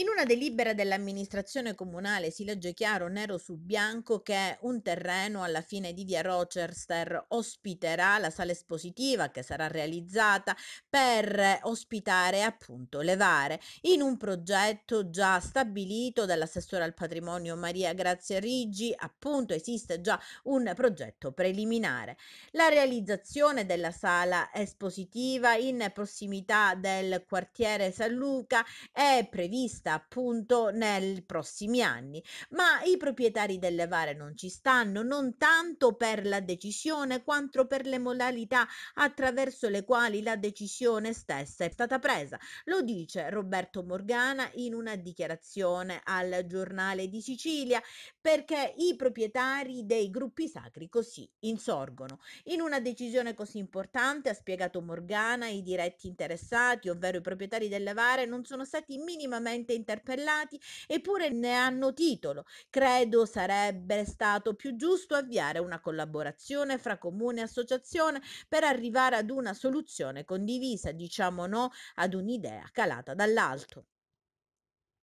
In una delibera dell'amministrazione comunale si legge chiaro nero su bianco che un terreno alla fine di via Rochester ospiterà la sala espositiva che sarà realizzata per ospitare appunto le vare in un progetto già stabilito dall'assessore al patrimonio Maria Grazia Riggi, appunto esiste già un progetto preliminare. La realizzazione della sala espositiva in prossimità del quartiere San Luca è prevista appunto nei prossimi anni, ma i proprietari delle vare non ci stanno, non tanto per la decisione quanto per le modalità attraverso le quali la decisione stessa è stata presa. Lo dice Roberto Morgana in una dichiarazione al giornale di Sicilia perché i proprietari dei gruppi sacri così insorgono. In una decisione così importante, ha spiegato Morgana, i diretti interessati, ovvero i proprietari delle vare, non sono stati minimamente giustamente interpellati, eppure ne hanno titolo. Credo sarebbe stato più giusto avviare una collaborazione fra comune e associazione per arrivare ad una soluzione condivisa, diciamo no ad un'idea calata dall'alto.